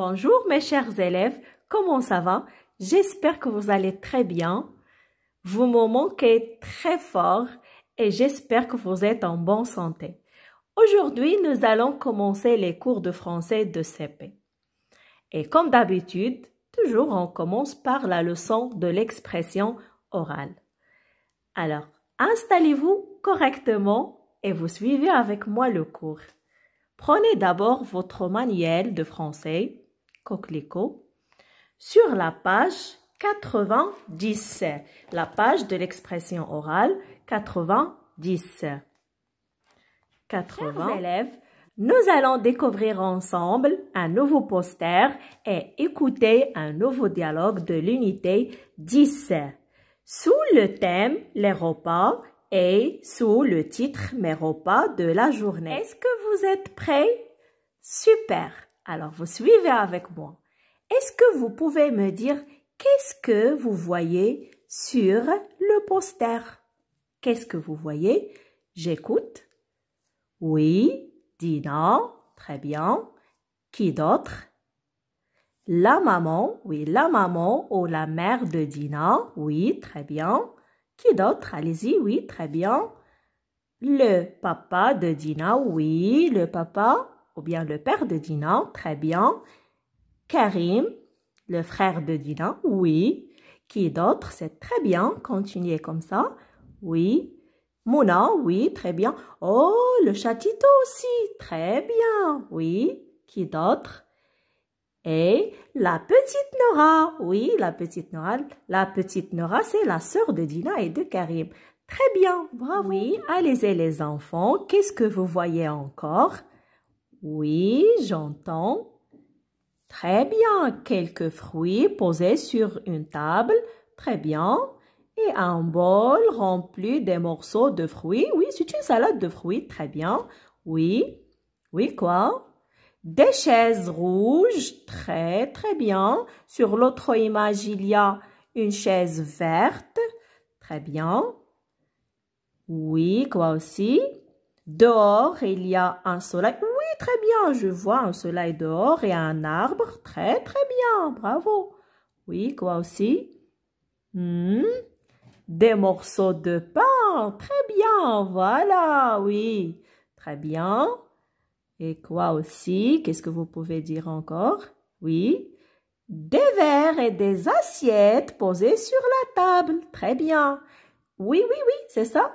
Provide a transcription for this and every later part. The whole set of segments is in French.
Bonjour mes chers élèves, comment ça va J'espère que vous allez très bien. Vous me manquez très fort et j'espère que vous êtes en bonne santé. Aujourd'hui, nous allons commencer les cours de français de CP. Et comme d'habitude, toujours on commence par la leçon de l'expression orale. Alors, installez-vous correctement et vous suivez avec moi le cours. Prenez d'abord votre manuel de français coquelicot, sur la page 90, la page de l'expression orale 90. 80 Chers élèves, nous allons découvrir ensemble un nouveau poster et écouter un nouveau dialogue de l'unité 10 sous le thème les repas et sous le titre mes repas de la journée. Est-ce que vous êtes prêts Super alors, vous suivez avec moi. Est-ce que vous pouvez me dire qu'est-ce que vous voyez sur le poster Qu'est-ce que vous voyez J'écoute. Oui, Dina, très bien. Qui d'autre La maman, oui, la maman ou la mère de Dina, oui, très bien. Qui d'autre Allez-y, oui, très bien. Le papa de Dina, oui, le papa ou bien le père de Dina, très bien. Karim, le frère de Dina, oui. Qui d'autre, c'est très bien, continuez comme ça, oui. Mona, oui, très bien. Oh, le chatito aussi, très bien, oui. Qui d'autre Et la petite Nora, oui, la petite Nora. La petite Nora, c'est la sœur de Dina et de Karim. Très bien, bravo. allez-y les enfants, qu'est-ce que vous voyez encore oui, j'entends. Très bien, quelques fruits posés sur une table. Très bien. Et un bol rempli des morceaux de fruits. Oui, c'est une salade de fruits. Très bien. Oui. Oui, quoi? Des chaises rouges. Très, très bien. Sur l'autre image, il y a une chaise verte. Très bien. Oui, quoi aussi? Dehors, il y a un soleil très bien. Je vois un soleil dehors et un arbre. Très, très bien. Bravo. Oui, quoi aussi hmm? Des morceaux de pain. Très bien. Voilà, oui. Très bien. Et quoi aussi Qu'est-ce que vous pouvez dire encore Oui. Des verres et des assiettes posées sur la table. Très bien. Oui, oui, oui, c'est ça.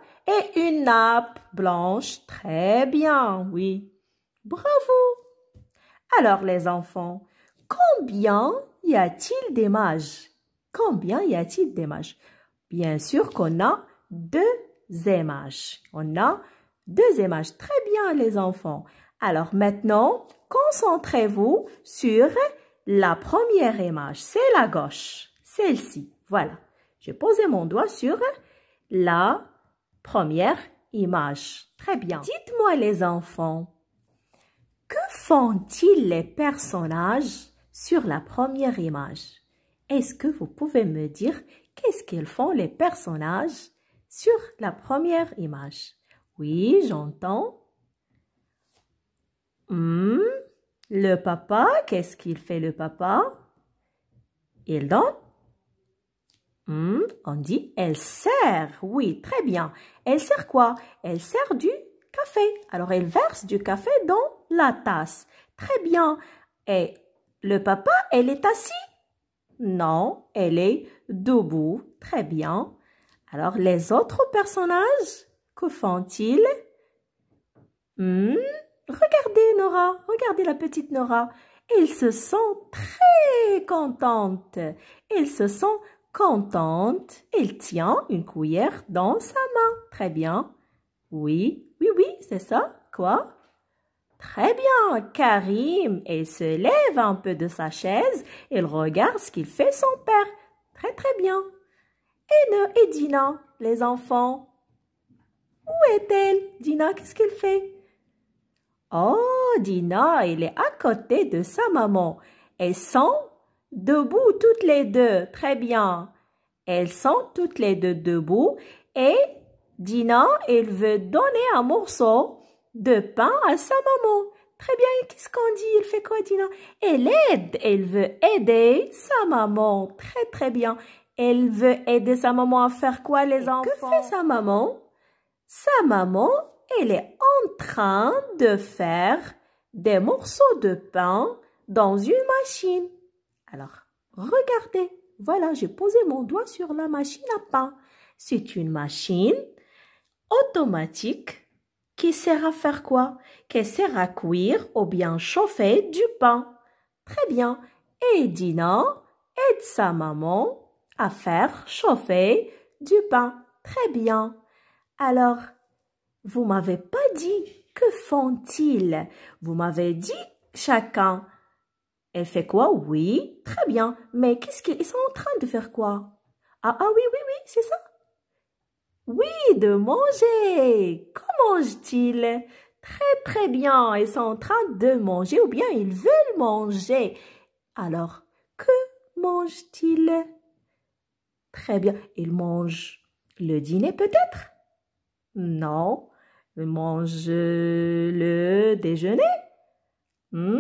Et une nappe blanche. Très bien, oui. Bravo Alors les enfants, combien y a-t-il d'images Combien y a-t-il d'images Bien sûr qu'on a deux images. On a deux images. Très bien les enfants. Alors maintenant, concentrez-vous sur la première image. C'est la gauche. Celle-ci. Voilà. J'ai posé mon doigt sur la première image. Très bien. Dites-moi les enfants, font-ils les personnages sur la première image Est-ce que vous pouvez me dire qu'est-ce qu'ils font les personnages sur la première image Oui, j'entends. Hmm, le papa, qu'est-ce qu'il fait le papa Il donne. Hmm, on dit, elle sert. Oui, très bien. Elle sert quoi Elle sert du café. Alors, elle verse du café dans la tasse. Très bien. Et le papa, elle est assis Non, elle est debout. Très bien. Alors, les autres personnages, que font-ils hmm? Regardez Nora, regardez la petite Nora. Elle se sent très contente. Elle se sent contente. Elle tient une cuillère dans sa main. Très bien. Oui, oui, oui, c'est ça. Quoi Très bien, Karim. Il se lève un peu de sa chaise. Il regarde ce qu'il fait son père. Très, très bien. Et ne et Dina, les enfants. Où est-elle Dina, qu'est-ce qu'elle fait Oh, Dina, elle est à côté de sa maman. Elles sont debout toutes les deux. Très bien. Elles sont toutes les deux debout et Dina, il veut donner un morceau de pain à sa maman. Très bien, qu'est-ce qu'on dit Il fait quoi, Dina Elle aide, elle veut aider sa maman. Très, très bien. Elle veut aider sa maman à faire quoi, les enfants Que fait sa maman Sa maman, elle est en train de faire des morceaux de pain dans une machine. Alors, regardez. Voilà, j'ai posé mon doigt sur la machine à pain. C'est une machine automatique qui sert à faire quoi Qui sert à cuire ou bien chauffer du pain. Très bien. Et Dina aide sa maman à faire chauffer du pain. Très bien. Alors, vous m'avez pas dit que font-ils Vous m'avez dit chacun. Elle fait quoi Oui, très bien. Mais qu'est-ce qu'ils sont en train de faire quoi Ah ah oui oui oui, c'est ça. Oui, de manger. Que mange-t-il Très très bien, ils sont en train de manger ou bien ils veulent manger. Alors, que mange-t-il Très bien, ils mangent le dîner peut-être Non, ils mangent le déjeuner hmm?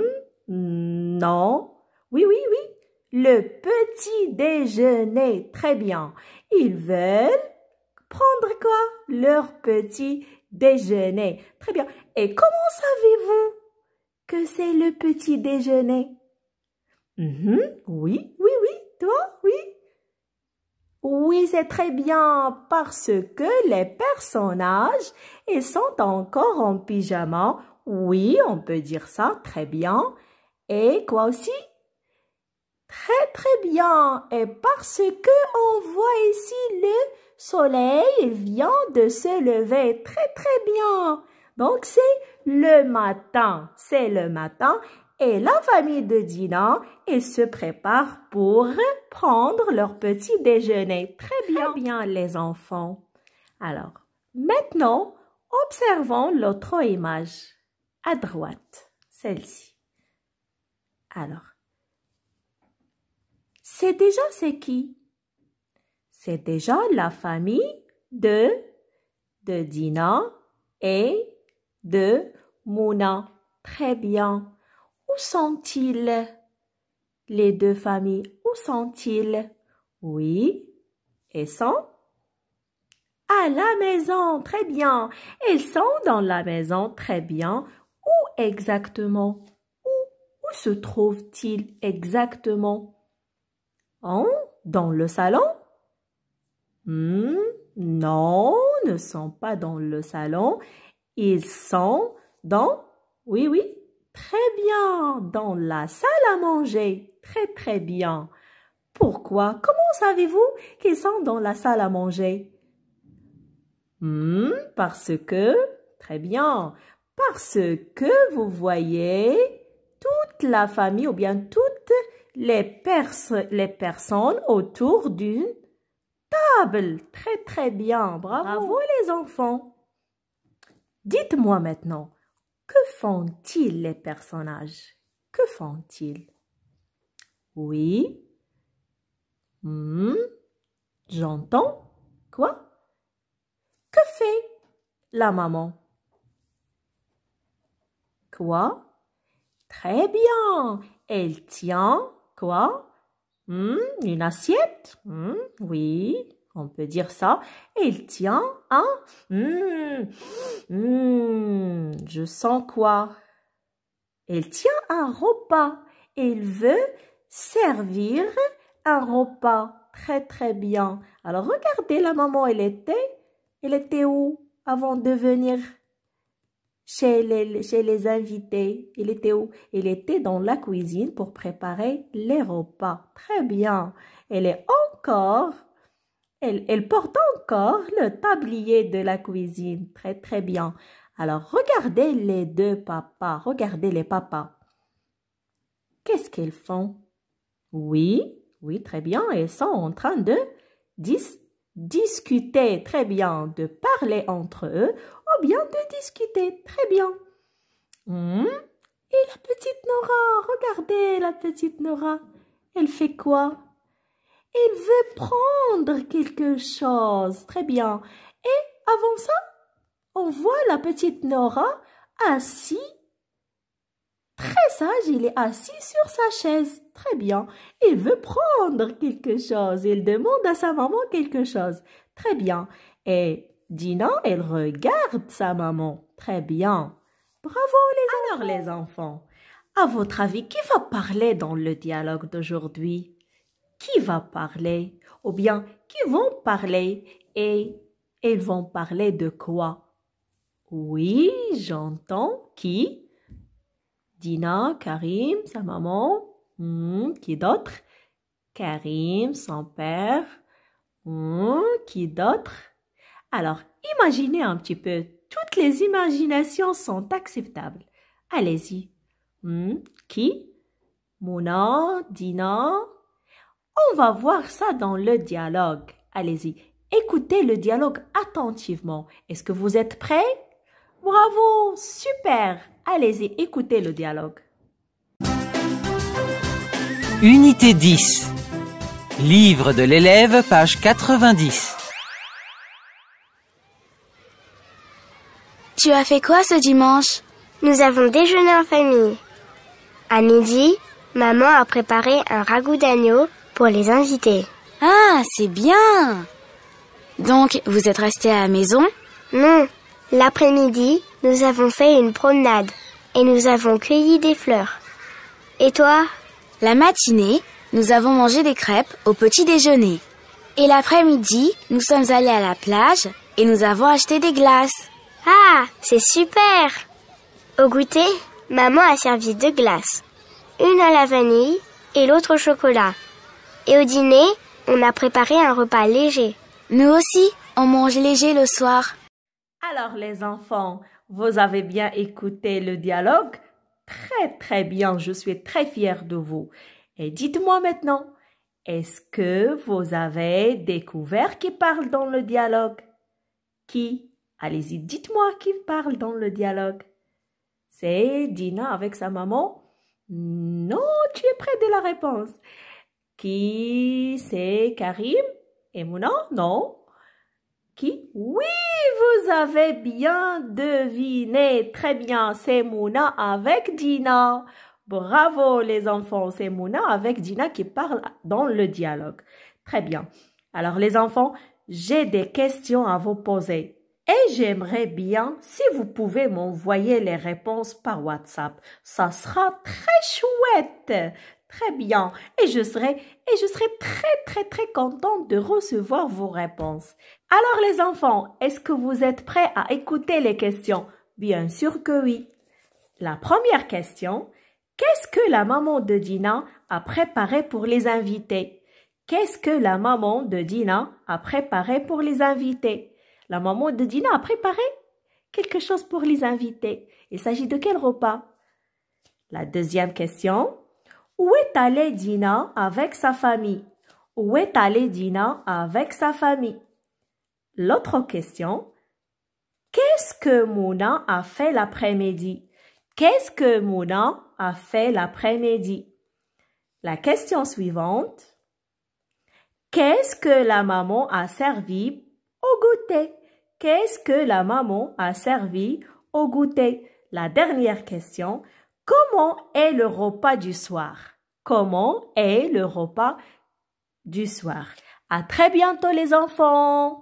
Non. Oui, oui, oui, le petit déjeuner. Très bien, ils veulent prendre quoi Leur petit déjeuner. Très bien. Et comment savez-vous que c'est le petit déjeuner mhm. Oui, oui, oui. Toi, oui. Oui, c'est très bien parce que les personnages, ils sont encore en pyjama. Oui, on peut dire ça, très bien. Et quoi aussi Très très bien. Et parce que on voit ici le soleil vient de se lever. Très, très bien. Donc, c'est le matin. C'est le matin. Et la famille de Dinan, elle se prépare pour prendre leur petit déjeuner. Très bien, bien les enfants. Alors, maintenant, observons l'autre image. À droite, celle-ci. Alors, c'est déjà c'est qui c'est déjà la famille de, de Dina et de Mouna. Très bien. Où sont-ils? Les deux familles, où sont-ils? Oui. Et sont? À la maison, très bien. Ils sont dans la maison, très bien. Où exactement? Où, où se trouvent-ils exactement? En, dans le salon? Hmm? non, ne sont pas dans le salon. Ils sont dans, oui, oui, très bien, dans la salle à manger. Très, très bien. Pourquoi Comment savez-vous qu'ils sont dans la salle à manger hmm? Parce que, très bien, parce que vous voyez toute la famille ou bien toutes les, les personnes autour d'une Très, très bien. Bravo, les enfants. Dites-moi maintenant, que font-ils les personnages Que font-ils Oui. Hmm. J'entends. Quoi Que fait la maman Quoi Très bien. Elle tient quoi Hmm, une assiette hmm, Oui, on peut dire ça. Et il tient un... Hmm, je sens quoi Il tient un repas. Et il veut servir un repas. Très, très bien. Alors, regardez, la maman, elle était... Elle était où avant de venir chez les, invités. Il était où Il était dans la cuisine pour préparer les repas. Très bien. Elle est encore, elle, porte encore le tablier de la cuisine. Très, très bien. Alors, regardez les deux papas. Regardez les papas. Qu'est-ce qu'ils font Oui, oui, très bien. Ils sont en train de discuter. Très bien. De parler entre eux bien de discuter, très bien. Hum? Et la petite Nora, regardez la petite Nora, elle fait quoi Elle veut prendre quelque chose, très bien. Et avant ça, on voit la petite Nora assise Très sage, il est assis sur sa chaise. Très bien. Il veut prendre quelque chose. Il demande à sa maman quelque chose. Très bien. Et Dina, elle regarde sa maman. Très bien. Bravo les ah, Alors les enfants, à votre avis, qui va parler dans le dialogue d'aujourd'hui Qui va parler Ou bien, qui vont parler Et ils vont parler de quoi Oui, j'entends qui Dina, Karim, sa maman. Hmm, qui d'autre Karim, son père. Hmm, qui d'autre alors, imaginez un petit peu. Toutes les imaginations sont acceptables. Allez-y. Hmm, qui Mona, Dina. On va voir ça dans le dialogue. Allez-y. Écoutez le dialogue attentivement. Est-ce que vous êtes prêts Bravo, super. Allez-y, écoutez le dialogue. Unité 10. Livre de l'élève, page 90. Tu as fait quoi ce dimanche Nous avons déjeuné en famille. À midi, maman a préparé un ragoût d'agneau pour les invités. Ah, c'est bien Donc, vous êtes restés à la maison Non. L'après-midi, nous avons fait une promenade et nous avons cueilli des fleurs. Et toi La matinée, nous avons mangé des crêpes au petit déjeuner. Et l'après-midi, nous sommes allés à la plage et nous avons acheté des glaces. Ah, c'est super Au goûter, maman a servi deux glaces. Une à la vanille et l'autre au chocolat. Et au dîner, on a préparé un repas léger. Nous aussi, on mange léger le soir. Alors les enfants, vous avez bien écouté le dialogue Très très bien, je suis très fière de vous. Et dites-moi maintenant, est-ce que vous avez découvert qui parle dans le dialogue Qui Allez-y, dites-moi qui parle dans le dialogue. C'est Dina avec sa maman Non, tu es près de la réponse. Qui c'est Karim et Mouna Non. Qui Oui, vous avez bien deviné. Très bien, c'est Mouna avec Dina. Bravo les enfants, c'est Mouna avec Dina qui parle dans le dialogue. Très bien. Alors les enfants, j'ai des questions à vous poser. Et j'aimerais bien si vous pouvez m'envoyer les réponses par WhatsApp. Ça sera très chouette. Très bien. Et je serai, et je serai très, très, très contente de recevoir vos réponses. Alors les enfants, est-ce que vous êtes prêts à écouter les questions? Bien sûr que oui. La première question, qu'est-ce que la maman de Dina a préparé pour les invités? Qu'est-ce que la maman de Dina a préparé pour les invités? La maman de Dina a préparé quelque chose pour les invités. Il s'agit de quel repas La deuxième question. Où est allée Dina avec sa famille Où est allée Dina avec sa famille L'autre question. Qu'est-ce que Mona a fait l'après-midi Qu'est-ce que Mouna a fait l'après-midi La question suivante. Qu'est-ce que la maman a servi au goûter Qu'est-ce que la maman a servi au goûter La dernière question. Comment est le repas du soir Comment est le repas du soir À très bientôt les enfants